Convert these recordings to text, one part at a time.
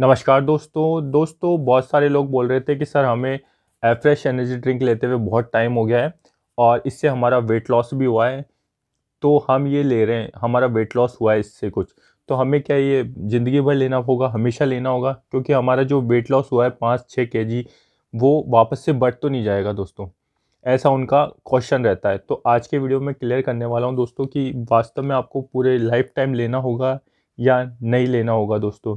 नमस्कार दोस्तों दोस्तों बहुत सारे लोग बोल रहे थे कि सर हमें फ्रेश एनर्जी ड्रिंक लेते हुए बहुत टाइम हो गया है और इससे हमारा वेट लॉस भी हुआ है तो हम ये ले रहे हैं हमारा वेट लॉस हुआ है इससे कुछ तो हमें क्या ये ज़िंदगी भर लेना होगा हमेशा लेना होगा क्योंकि हमारा जो वेट लॉस हुआ है पाँच छः के वो वापस से बढ़ तो नहीं जाएगा दोस्तों ऐसा उनका क्वेश्चन रहता है तो आज के वीडियो में क्लियर करने वाला हूँ दोस्तों कि वास्तव में आपको पूरे लाइफ टाइम लेना होगा या नहीं लेना होगा दोस्तों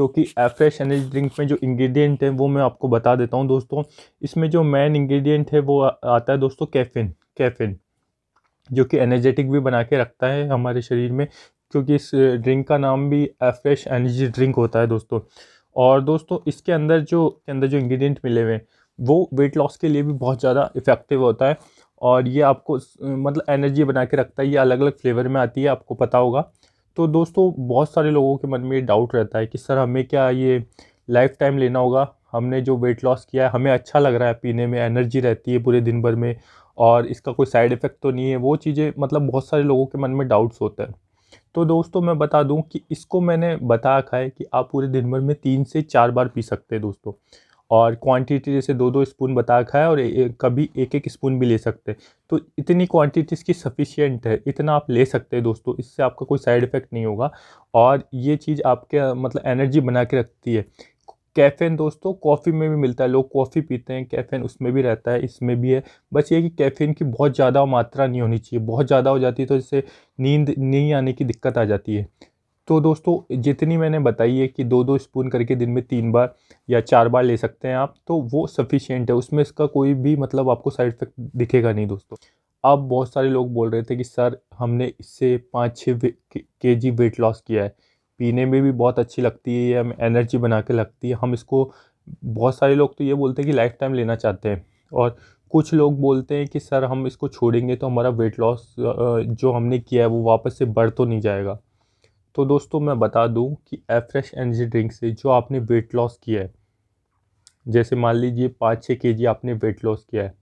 क्योंकि एफ्रेश एनर्जी ड्रिंक में जो इंग्रेडिएंट है वो मैं आपको बता देता हूँ दोस्तों इसमें जो मेन इंग्रेडिएंट है वो आता है दोस्तों कैफिन कैफिन जो कि एनर्जेटिक भी बना के रखता है हमारे शरीर में क्योंकि इस ड्रिंक का नाम भी एफ्रेश एनर्जी ड्रिंक होता है दोस्तों और दोस्तों इसके अंदर जो के अंदर जो इंग्रीडियंट मिले हुए हैं वो वेट लॉस के लिए भी बहुत ज़्यादा इफ़ेक्टिव होता है और ये आपको मतलब एनर्जी बना के रखता है ये अलग अलग फ्लेवर में आती है आपको पता होगा तो दोस्तों बहुत सारे लोगों के मन में ये डाउट रहता है कि सर हमें क्या ये लाइफ टाइम लेना होगा हमने जो वेट लॉस किया है हमें अच्छा लग रहा है पीने में एनर्जी रहती है पूरे दिन भर में और इसका कोई साइड इफ़ेक्ट तो नहीं है वो चीज़ें मतलब बहुत सारे लोगों के मन में डाउट्स होते हैं तो दोस्तों मैं बता दूं कि इसको मैंने बता रखा है कि आप पूरे दिन भर में तीन से चार बार पी सकते हैं दोस्तों और क्वांटिटी जैसे दो दो स्पून बता रखा है और ए, कभी एक एक स्पून भी ले सकते हैं तो इतनी क्वांटिटी इसकी सफिशियंट है इतना आप ले सकते हैं दोस्तों इससे आपका कोई साइड इफ़ेक्ट नहीं होगा और ये चीज़ आपके मतलब एनर्जी बना के रखती है कैफ़ेन दोस्तों कॉफ़ी में भी मिलता है लोग कॉफ़ी पीते हैं कैफ़ेन उसमें भी रहता है इसमें भी है बस ये कि कैफ़ीन की बहुत ज़्यादा मात्रा नहीं होनी चाहिए बहुत ज़्यादा हो जाती है तो इससे नींद नहीं आने की दिक्कत आ जाती है तो दोस्तों जितनी मैंने बताई है कि दो दो स्पून करके दिन में तीन बार या चार बार ले सकते हैं आप तो वो सफिशियंट है उसमें इसका कोई भी मतलब आपको साइड इफेक्ट दिखेगा नहीं दोस्तों अब बहुत सारे लोग बोल रहे थे कि सर हमने इससे पाँच छः के जी वेट लॉस किया है पीने में भी बहुत अच्छी लगती है हम हमें एनर्जी बना के लगती है हम इसको बहुत सारे लोग तो ये बोलते हैं कि लाइफ टाइम लेना चाहते हैं और कुछ लोग बोलते हैं कि सर हम इसको छोड़ेंगे तो हमारा वेट लॉस जो हमने किया है वो वापस से बढ़ तो नहीं जाएगा तो दोस्तों मैं बता दूं कि एफ्रेश एनर्जी ड्रिंक से जो आपने वेट लॉस किया है जैसे मान लीजिए पाँच छः के जी आपने वेट लॉस किया है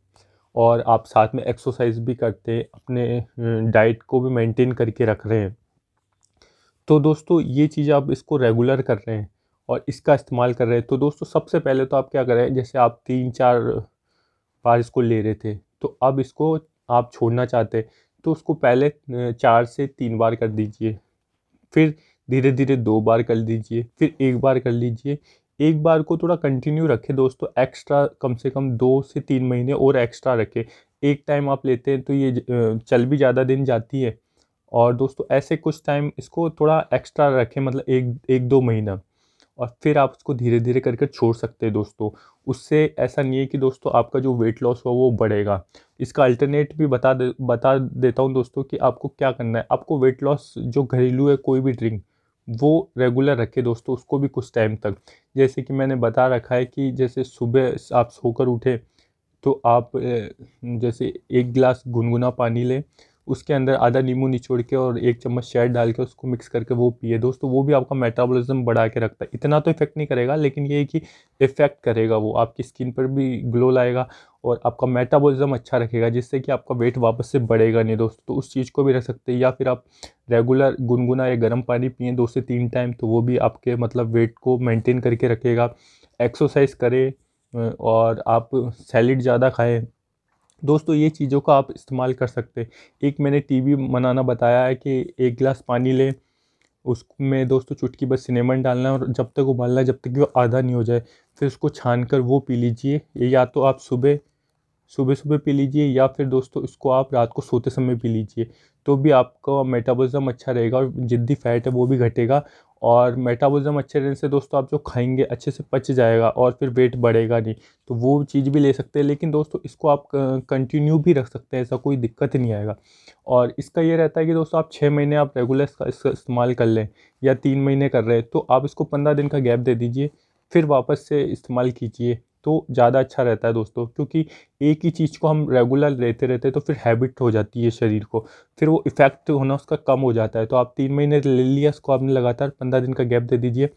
और आप साथ में एक्सरसाइज भी करते हैं अपने डाइट को भी मेंटेन करके रख रहे हैं तो दोस्तों ये चीज़ आप इसको रेगुलर कर रहे हैं और इसका इस्तेमाल कर रहे हैं तो दोस्तों सबसे पहले तो आप क्या कर रहे हैं जैसे आप तीन चार बार इसको ले रहे थे तो अब इसको आप छोड़ना चाहते हैं तो उसको पहले चार से तीन बार कर दीजिए फिर धीरे धीरे दो बार कर लीजिए फिर एक बार कर लीजिए एक बार को थोड़ा कंटिन्यू रखें दोस्तों एक्स्ट्रा कम से कम दो से तीन महीने और एक्स्ट्रा रखें एक टाइम आप लेते हैं तो ये चल भी ज़्यादा दिन जाती है और दोस्तों ऐसे कुछ टाइम इसको थोड़ा एक्स्ट्रा रखें मतलब एक एक दो महीना और फिर आप उसको धीरे धीरे करके छोड़ सकते हैं दोस्तों उससे ऐसा नहीं है कि दोस्तों आपका जो वेट लॉस हुआ वो बढ़ेगा इसका अल्टरनेट भी बता दे बता देता हूँ दोस्तों कि आपको क्या करना है आपको वेट लॉस जो घरेलू है कोई भी ड्रिंक वो रेगुलर रखे दोस्तों उसको भी कुछ टाइम तक जैसे कि मैंने बता रखा है कि जैसे सुबह आप सोकर उठे तो आप जैसे एक गिलास गुनगुना पानी लें उसके अंदर आधा नींबू निचोड़ के और एक चम्मच शहद डाल के उसको मिक्स करके वो पिए दोस्तों वो भी आपका मेटाबॉलिज्म बढ़ा के रखता है इतना तो इफेक्ट नहीं करेगा लेकिन ये कि इफेक्ट करेगा वो आपकी स्किन पर भी ग्लो लाएगा और आपका मेटाबॉलिज्म अच्छा रखेगा जिससे कि आपका वेट वापस से बढ़ेगा नहीं दोस्तों तो उस चीज़ को भी रख सकते हैं या फिर आप रेगुलर गुनगुना या गर्म पानी पिए दो से तीन टाइम तो वो भी आपके मतलब वेट को मेंटेन करके रखेगा एक्सरसाइज करें और आप सैलड ज़्यादा खाएँ दोस्तों ये चीज़ों का आप इस्तेमाल कर सकते एक मैंने टीवी बनाना बताया है कि एक गिलास पानी लें उसमें दोस्तों चुटकी बस सिनेमन डालना है और जब तक उबालना है जब तक वो आधा नहीं हो जाए फिर उसको छान कर वो पी लीजिए या तो आप सुबह सुबह सुबह पी लीजिए या फिर दोस्तों इसको आप रात को सोते समय पी लीजिए तो भी आपका मेटाबॉलिज्म अच्छा रहेगा और जिद्दी फैट है वो भी घटेगा और मेटाबॉलिज्म अच्छे रहने से दोस्तों आप जो खाएंगे अच्छे से पच जाएगा और फिर वेट बढ़ेगा नहीं तो वो चीज़ भी ले सकते हैं लेकिन दोस्तों इसको आप कंटिन्यू भी रख सकते हैं ऐसा कोई दिक्कत नहीं आएगा और इसका ये रहता है कि दोस्तों आप छः महीने आप रेगुलर इसका इस्तेमाल कर लें या तीन महीने कर रहे हैं तो आप इसको पंद्रह दिन का गैप दे दीजिए फिर वापस से इस्तेमाल कीजिए तो ज़्यादा अच्छा रहता है दोस्तों क्योंकि एक ही चीज़ को हम रेगुलर लेते रहते हैं तो फिर हैबिट हो जाती है शरीर को फिर वो इफ़ेक्ट होना उसका कम हो जाता है तो आप तीन महीने ले लिया उसको आपने लगातार पंद्रह दिन का गैप दे दीजिए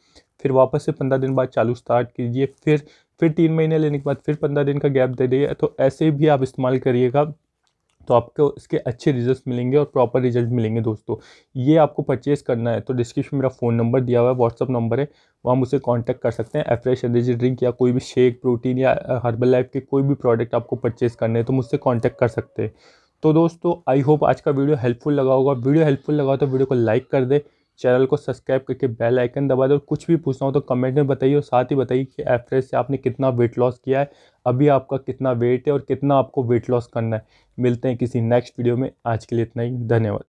फिर वापस से पंद्रह दिन बाद चालू स्टार्ट कीजिए फिर फिर तीन महीने लेने के बाद फिर पंद्रह दिन का गैप दे दीजिए तो ऐसे भी आप इस्तेमाल करिएगा तो आपको इसके अच्छे रिजल्ट मिलेंगे और प्रॉपर रिजल्ट मिलेंगे दोस्तों ये आपको परचेज़ करना है तो डिस्क्रिप्शन में मेरा फ़ोन नंबर दिया हुआ है व्हाट्सअप नंबर है वहाँ मुझसे कांटेक्ट कर सकते हैं एफ्रेश एनर्जी ड्रिंक या कोई भी शेक प्रोटीन या हर्बल लाइफ के कोई भी प्रोडक्ट आपको परचेज़ करने है तो मुझसे कॉन्टैक्ट कर सकते हैं तो दोस्तों आई होप आज का वीडियो हेल्पफुल लगा होगा वीडियो हेल्पफुल लगा तो वीडियो को लाइक कर दे चैनल को सब्सक्राइब करके बेल आइकन दबा दो कुछ भी पूछना हो तो कमेंट में बताइए और साथ ही बताइए कि एफरेज से आपने कितना वेट लॉस किया है अभी आपका कितना वेट है और कितना आपको वेट लॉस करना है मिलते हैं किसी नेक्स्ट वीडियो में आज के लिए इतना ही धन्यवाद